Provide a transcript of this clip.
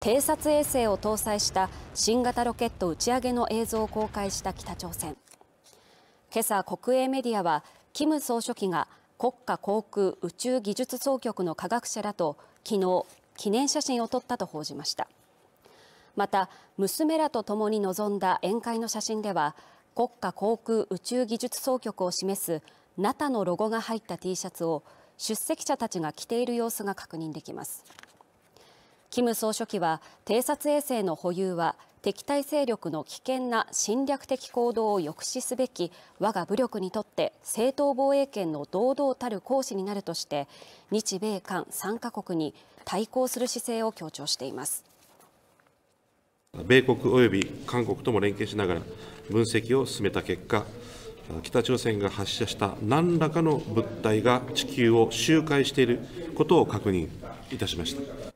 偵察衛星を搭載した新型ロケット打ち上げの映像を公開した北朝鮮今朝国営メディアはキム総書記が国家航空宇宙技術総局の科学者らと昨日記念写真を撮ったと報じましたまた娘らと共に臨んだ宴会の写真では国家航空宇宙技術総局を示す n a t のロゴが入った T シャツを出席者たちが着ている様子が確認できますキム総書記は偵察衛星の保有は敵対勢力の危険な侵略的行動を抑止すべき我が武力にとって正当防衛権の堂々たる行使になるとして日米韓3カ国に対抗する姿勢を強調しています米国及び韓国とも連携しながら分析を進めた結果北朝鮮が発射した何らかの物体が地球を周回していることを確認いたしました。